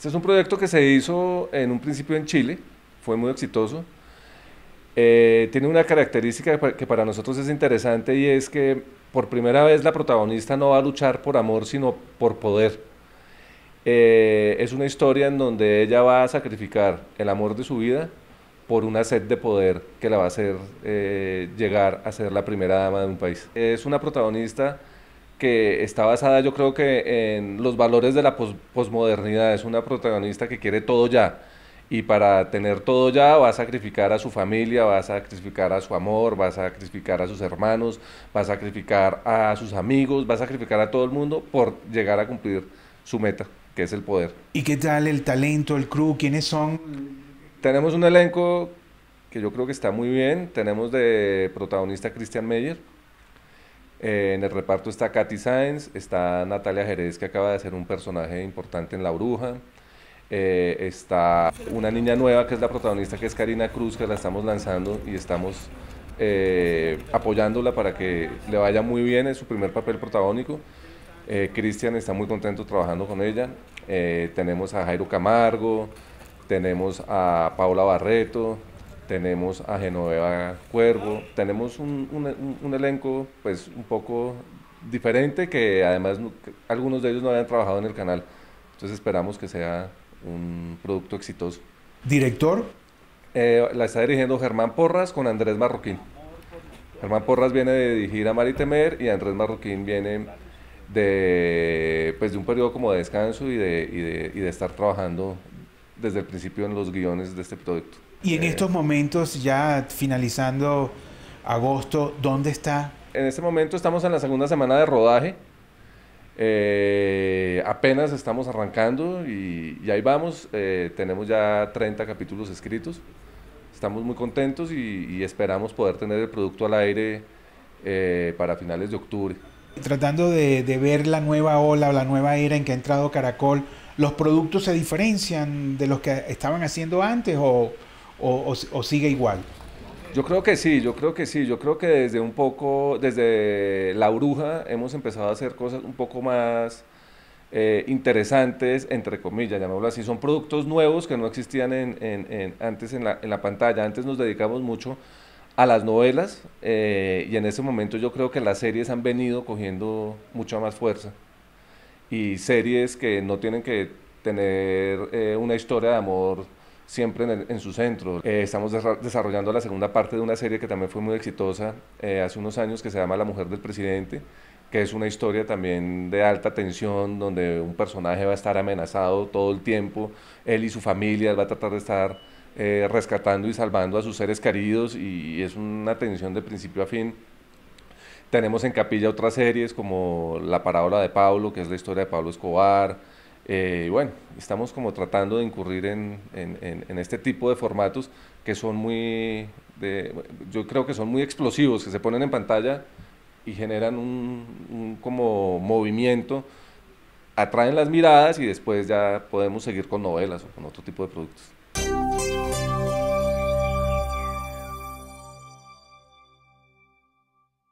Este es un proyecto que se hizo en un principio en Chile, fue muy exitoso. Eh, tiene una característica que para nosotros es interesante y es que por primera vez la protagonista no va a luchar por amor, sino por poder. Eh, es una historia en donde ella va a sacrificar el amor de su vida por una sed de poder que la va a hacer eh, llegar a ser la primera dama de un país. Es una protagonista que está basada yo creo que en los valores de la posmodernidad. Es una protagonista que quiere todo ya. Y para tener todo ya va a sacrificar a su familia, va a sacrificar a su amor, va a sacrificar a sus hermanos, va a sacrificar a sus amigos, va a sacrificar a todo el mundo por llegar a cumplir su meta, que es el poder. ¿Y qué tal el talento, el crew? ¿Quiénes son? Tenemos un elenco que yo creo que está muy bien. Tenemos de protagonista Christian Meyer, eh, en el reparto está Katy Sainz, está Natalia Jerez, que acaba de ser un personaje importante en La Bruja. Eh, está una niña nueva que es la protagonista, que es Karina Cruz, que la estamos lanzando y estamos eh, apoyándola para que le vaya muy bien en su primer papel protagónico. Cristian está muy contento trabajando con ella. tenemos a Jairo Camargo, tenemos a Paula Barreto, tenemos a Genoveva Cuervo, tenemos un, elenco pues un poco diferente que además algunos de ellos no habían trabajado en el canal. Entonces esperamos que sea un producto exitoso. ¿Director? Eh, la está dirigiendo Germán Porras con Andrés Marroquín. Germán Porras viene de dirigir a Mari Temer y Andrés Marroquín viene de, pues, de un periodo como de descanso y de, de, y de estar trabajando desde el principio en los guiones de este producto. Y en eh, estos momentos, ya finalizando agosto, ¿dónde está? En este momento estamos en la segunda semana de rodaje. Eh, apenas estamos arrancando y, ahí vamos. Eh, tenemos ya 30 capítulos escritos. Estamos muy contentos y, esperamos poder tener el producto al aire para finales de octubre. Tratando de, de, ver la nueva ola la nueva era en que ha entrado Caracol, ¿los productos se diferencian de los que estaban haciendo antes o, o, sigue igual? Yo creo que sí, yo creo que sí, yo creo que desde un poco, desde La Bruja hemos empezado a hacer cosas un poco más eh, interesantes, entre comillas, llamémoslo así, son productos nuevos que no existían antes en la, pantalla, antes nos dedicamos mucho a las novelas eh, y en ese momento yo creo que las series han venido cogiendo mucha más fuerza y series que no tienen que tener eh, una historia de amor siempre en, su centro. Eh, estamos desarrollando la segunda parte de una serie que también fue muy exitosa eh, hace unos años que se llama La Mujer del Presidente, que es una historia también de alta tensión, donde un personaje va a estar amenazado todo el tiempo, él y su familia, él va a tratar de estar eh, rescatando y salvando a sus seres queridos y es una tensión de principio a fin. Tenemos en capilla otras series como La Parábola de Pablo, que es la historia de Pablo Escobar, eh, bueno, estamos como tratando de incurrir en, este tipo de formatos que son muy, yo creo que son muy explosivos, que se ponen en pantalla y generan un, un, como movimiento, atraen las miradas y después ya podemos seguir con novelas o con otro tipo de productos.